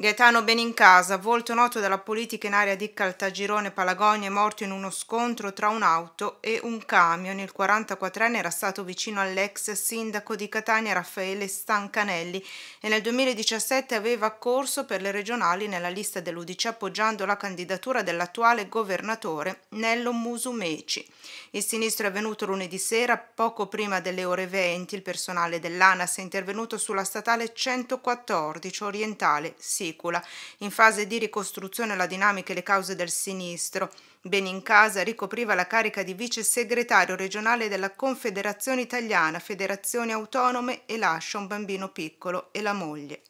Gaetano Benincasa, volto noto della politica in area di Caltagirone Palagonia, è morto in uno scontro tra un'auto e un camion. Il 44enne era stato vicino all'ex sindaco di Catania Raffaele Stancanelli e nel 2017 aveva corso per le regionali nella lista dell'Udice appoggiando la candidatura dell'attuale governatore Nello Musumeci. Il sinistro è avvenuto lunedì sera, poco prima delle ore 20. Il personale dell'ANAS è intervenuto sulla statale 114 orientale Sicilia pellicola, in fase di ricostruzione la dinamica e le cause del sinistro. Benincasa ricopriva la carica di vice segretario regionale della Confederazione Italiana, Federazioni Autonome e lascia un bambino piccolo e la moglie.